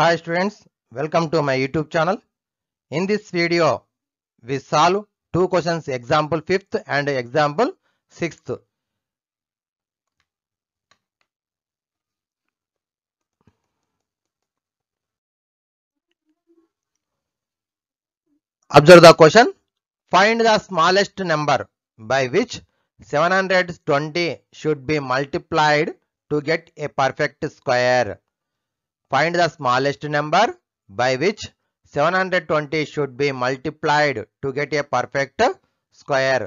Hi students, welcome to my YouTube channel. In this video, we solve two questions example 5th and example 6th. Observe the question. Find the smallest number by which 720 should be multiplied to get a perfect square. Find the smallest number by which seven hundred twenty should be multiplied to get a perfect square.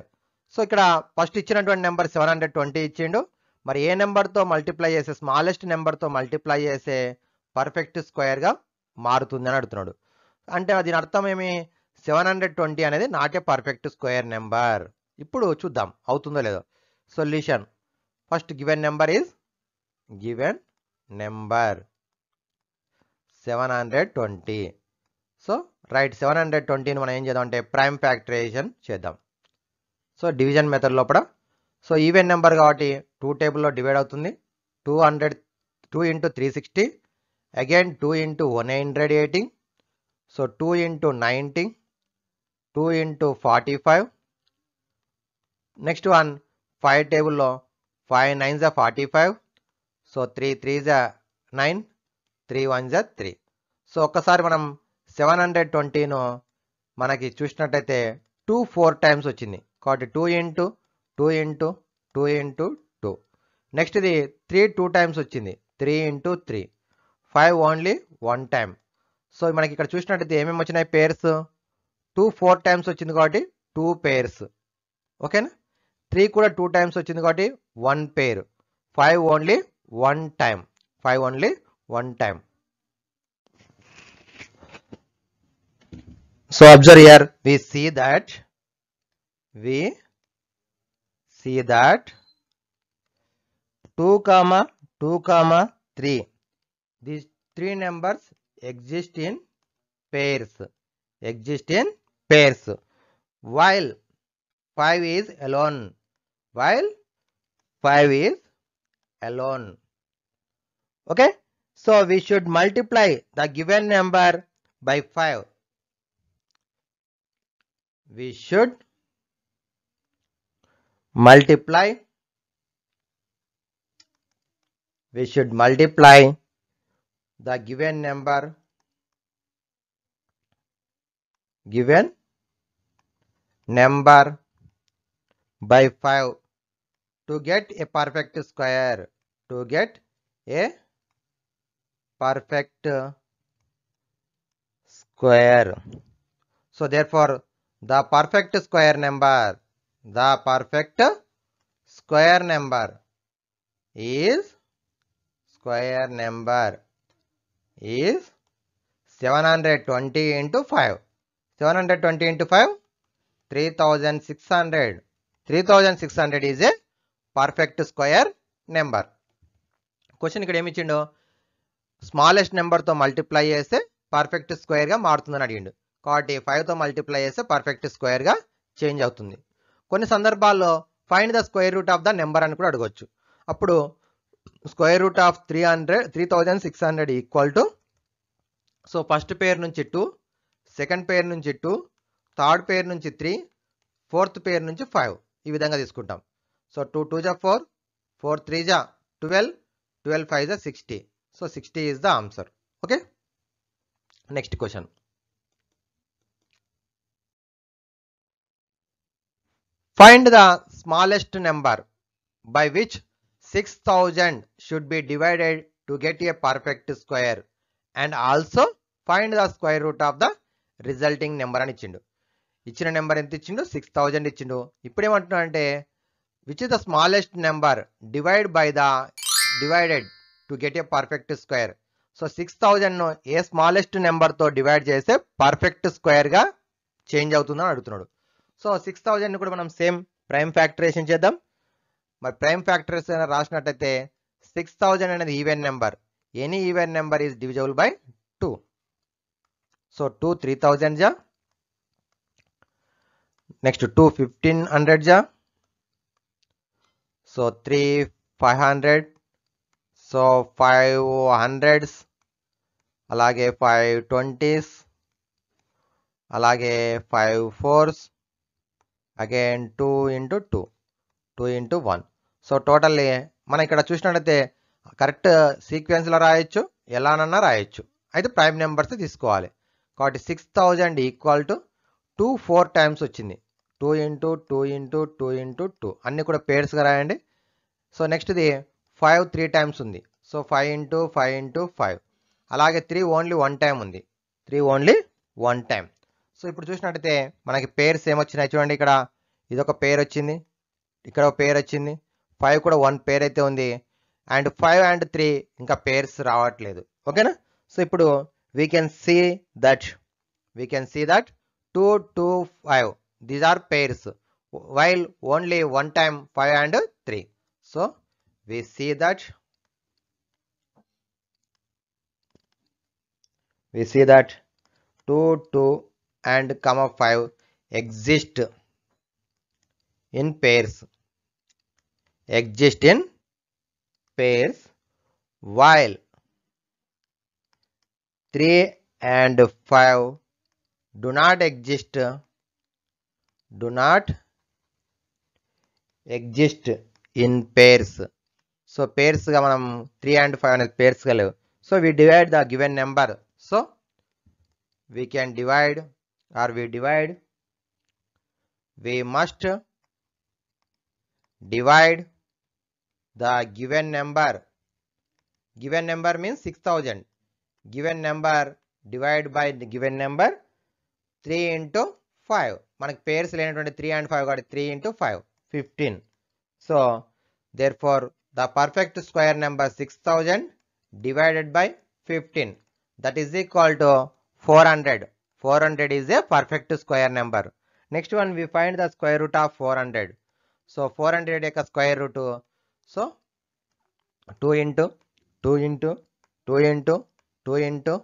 So ఇక్కడ first ఇచ్చినటువంటి number seven hundred twenty ఇచ్చిండు మరి ఏ నెంబర్తో multiply చేసే smallest నెంబర్తో multiply చేసే perfect స్క్వేర్గా మారుతుంది అని అడుగుతున్నాడు అంటే దీని అర్థం ఏమి సెవెన్ హండ్రెడ్ ట్వంటీ అనేది not a perfect square number ఇప్పుడు చూద్దాం అవుతుందో లేదో solution first given number is given number seven hundred twenty so right seven hundred ట్వంటీని మనం ఏం చేద్దాం అంటే ప్రైమ్ ఫ్యాక్టరైజేషన్ చేద్దాం సో డివిజన్ మెథడ్ లోపల సో ఈవెన్ నెంబర్ కాబట్టి టూ టేబుల్లో డివైడ్ అవుతుంది two hundred two into three sixty again two into one hundred eighty so two into ninety two into forty five next one five టేబుల్లో five nine జా forty five so three three జా nine three one జ three so ఒక్కసారి మనం seven hundred ట్వంటీను మనకి చూసినట్టయితే two four times వచ్చింది కాబట్టి two into two into two into two next ఇది త్రీ టూ టైమ్స్ వచ్చింది three into three five only one time so మనకి ఇక్కడ చూసినట్టయితే ఏమేమి వచ్చినాయి పేర్స్ టూ ఫోర్ టైమ్స్ వచ్చింది కాబట్టి టూ పేర్స్ ఓకేనా త్రీ కూడా టూ టైమ్స్ వచ్చింది కాబట్టి one pair five only one time five only one time. So observe here we see that we see that 2 comma 2 comma 3 these three numbers exist in pairs exist in pairs while 5 is alone while 5 is alone okay so we should multiply the given number by 5. We should multiply we should multiply the given number given number by 5 to get a perfect square to get a perfect square. So therefore the perfect square number the perfect square number is square number is 720 into 5 720 into 5 3600 3600 is a perfect square number question ఇక్కడ ఏమి ఇచ్చిండు smallest నెంబర్తో multiply చేస్తే perfect స్క్వేర్గా మారుతుందని అడిగిండు కాబట్టి ఫైవ్తో multiply చేస్తే పర్ఫెక్ట్ స్క్వేర్గా చేంజ్ అవుతుంది కొన్ని సందర్భాల్లో find the square root of the number అని కూడా అడగవచ్చు అప్పుడు square root of three hundred three thousand six hundred equal to so first pair నుంచి టూ సెకండ్ పేరు నుంచి టూ థర్డ్ పేరు నుంచి త్రీ ఫోర్త్ పేరు నుంచి ఫైవ్ ఈ విధంగా తీసుకుంటాం సో టూ టూ జా ఫోర్ ఫోర్ త్రీ జా ట్వెల్వ్ ట్వెల్వ్ ఫైవ్ జా sixty so sixty is the answer okay next question find the smallest number by which six thousand should be divided to get a perfect square and also find the square root of the resulting number అని ఇచ్చిండు ఇచ్చిన number ఎంత ఇచ్చిండు six thousand ఇచ్చిండు ఇప్పుడు ఏమంటున్నా అంటే which is the smallest number divide by the divided to get a perfect square so six థౌజండ్ను ఏ స్మాలెస్ట్ నెంబర్తో డివైడ్ చేస్తే పర్ఫెక్ట్ స్క్వేర్గా చేంజ్ అవుతుందని అడుగుతున్నాడు సో సిక్స్ థౌజండ్ని కూడా మనం సేమ్ ప్రైమ్ ఫ్యాక్టరేషన్ చేద్దాం మరి ప్రైమ్ ఫ్యాక్టరీస్ అయినా రాసినట్టయితే సిక్స్ థౌజండ్ అనేది even number any even number is divisible by two so two three thousand జా నెక్స్ట్ టూ ఫిఫ్టీన్ హండ్రెడ్ జా so three five hundred so five hundreds అలాగే five twenties అలాగే five fours again two into two two into one so totally మనం ఇక్కడ చూసినట్లయితే correct సీక్వెన్స్లో రాయొచ్చు ఎలానన్నా రాయొచ్చు అయితే ప్రైమ్ నెంబర్స్ తీసుకోవాలి కాబట్టి six thousand equal to two four times వచ్చింది two into two into two into two అన్నీ కూడా పేర్స్గా రాయండి సో నెక్స్ట్ది ఫైవ్ త్రీ టైమ్స్ ఉంది so five into five into five అలాగే త్రీ ఓన్లీ వన్ టైం ఉంది three only one time so ఇప్పుడు చూసినట్టయితే మనకి పేర్స్ ఏమొచ్చినాయి చూడండి ఇక్కడ ఇదొక పేర్ వచ్చింది ఇక్కడ ఒక పేర్ వచ్చింది ఫైవ్ కూడా వన్ పేర్ అయితే ఉంది అండ్ ఫైవ్ అండ్ త్రీ ఇంకా పేర్స్ రావట్లేదు ఓకేనా సో ఇప్పుడు we can see that we can see that two two five these are pairs while only one time five and three so we say that we say that 2 2 and comma 5 exist in pairs exist in pairs while 3 and 5 do not exist do not exist in pairs so పేర్స్గా మనం three and five అనేది పేర్స్గా లేవు so we divide the given number so we can divide or we divide we must divide the given number given number means six thousand given number divide by given number three into five మనకి pairs లేనటువంటి three and five కాబట్టి three into five fifteen so therefore The perfect square number 6000 divided by 15 that is equal to 400. 400 is a perfect square number. Next one we find the square root of 400. So 400 యొక్క square root so 2 into 2 into 2 into 2 into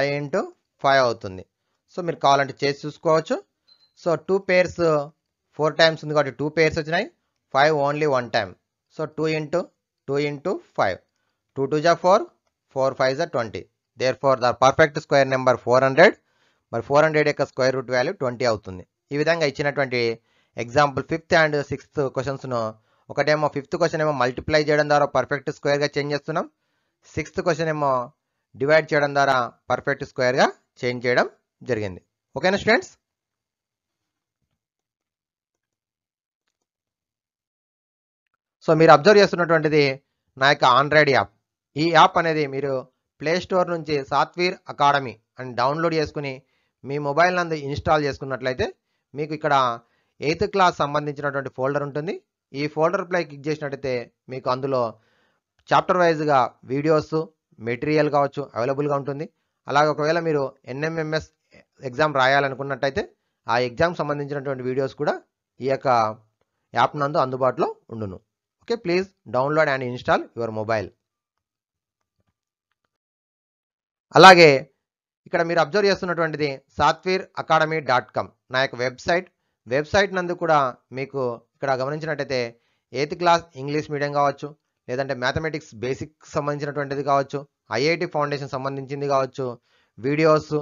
5 into 5 అవుతుంది so మీరు కావాలంటే చేసి చూసుకోవచ్చు so two pairs four times ఉంది కాబట్టి two pairs వచ్చినాయి five only one time so two into two into five two two జా ఫోర్ ఫోర్ ఫైవ్ జా twenty therefore Therefore perfect square number four hundred మరి four hundred యొక్క square root value twenty అవుతుంది ఈ విధంగా ఇచ్చినటువంటి example fifth and sixth క్వశ్చన్స్ను ఒకటేమో ఫిఫ్త్ క్వశ్చన్ ఏమో మల్టిప్లై చేయడం ద్వారా పర్ఫెక్ట్ స్క్వేర్గా చేంజ్ చేస్తున్నాం సిక్స్త్ క్వశ్చన్ ఏమో డివైడ్ చేయడం ద్వారా పర్ఫెక్ట్ స్క్వేర్గా చేంజ్ చేయడం జరిగింది ఓకేనా స్టూడెంట్స్ సో మీరు అబ్జర్వ్ చేస్తున్నటువంటిది నా యొక్క ఆండ్రాయిడ్ యాప్ ఈ యాప్ అనేది మీరు ప్లే స్టోర్ నుంచి సాత్వీర్ అకాడమీ అని డౌన్లోడ్ చేసుకుని మీ మొబైల్ నందు ఇన్స్టాల్ చేసుకున్నట్లయితే మీకు ఇక్కడ ఎయిత్ క్లాస్ సంబంధించినటువంటి ఫోల్డర్ ఉంటుంది ఈ ఫోల్డర్ ప్లై క్లిక్ చేసినట్టయితే మీకు అందులో చాప్టర్ వైజ్గా వీడియోస్ మెటీరియల్ కావచ్చు అవైలబుల్గా ఉంటుంది అలాగే ఒకవేళ మీరు ఎన్ఎంఎంఎస్ ఎగ్జామ్ రాయాలనుకున్నట్టయితే ఆ ఎగ్జామ్ సంబంధించినటువంటి వీడియోస్ కూడా ఈ యొక్క యాప్ నందు అందుబాటులో ఉండును okay please download and install your mobile అలాగే ఇక్కడ మీరు అబ్జర్వ్ చేస్తున్నటువంటిది సాత్వీర్ అకాడమీ డాట్ కామ్ నా యొక్క వెబ్సైట్ వెబ్సైట్ నందు కూడా మీకు ఇక్కడ గమనించినట్టయితే ఎయిత్ క్లాస్ ఇంగ్లీష్ మీడియం కావచ్చు లేదంటే మ్యాథమెటిక్స్ బేసిక్ సంబంధించినటువంటిది కావచ్చు ఐఐటి ఫౌండేషన్ సంబంధించింది కావచ్చు videos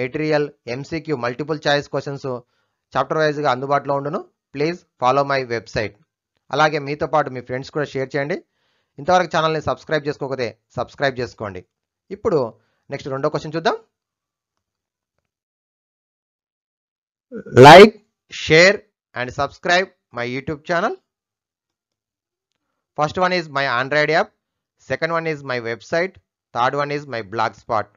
material MCQ multiple choice questions chapter వైజ్గా అందుబాటులో ఉండును ప్లీజ్ ఫాలో మై వెబ్సైట్ అలాగే మీతో పాటు మీ ఫ్రెండ్స్ కూడా షేర్ చేయండి ఇంతవరకు ఛానల్ని సబ్స్క్రైబ్ చేసుకోకపోతే సబ్స్క్రైబ్ చేసుకోండి ఇప్పుడు నెక్స్ట్ రెండో క్వశ్చన్ చూద్దాం like share and subscribe my YouTube channel first one is my android app second one is my website third one is my blog spot